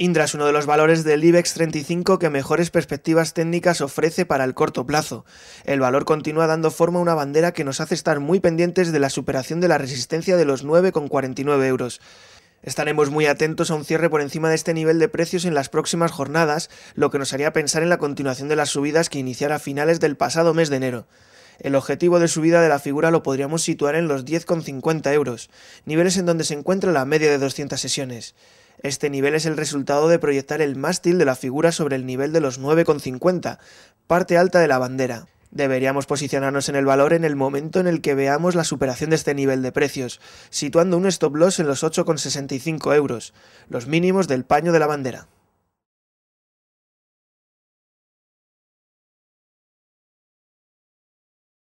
Indra es uno de los valores del IBEX 35 que mejores perspectivas técnicas ofrece para el corto plazo. El valor continúa dando forma a una bandera que nos hace estar muy pendientes de la superación de la resistencia de los 9,49 euros. Estaremos muy atentos a un cierre por encima de este nivel de precios en las próximas jornadas, lo que nos haría pensar en la continuación de las subidas que iniciara a finales del pasado mes de enero. El objetivo de subida de la figura lo podríamos situar en los 10,50 euros, niveles en donde se encuentra la media de 200 sesiones. Este nivel es el resultado de proyectar el mástil de la figura sobre el nivel de los 9,50, parte alta de la bandera. Deberíamos posicionarnos en el valor en el momento en el que veamos la superación de este nivel de precios, situando un stop loss en los 8,65 euros, los mínimos del paño de la bandera.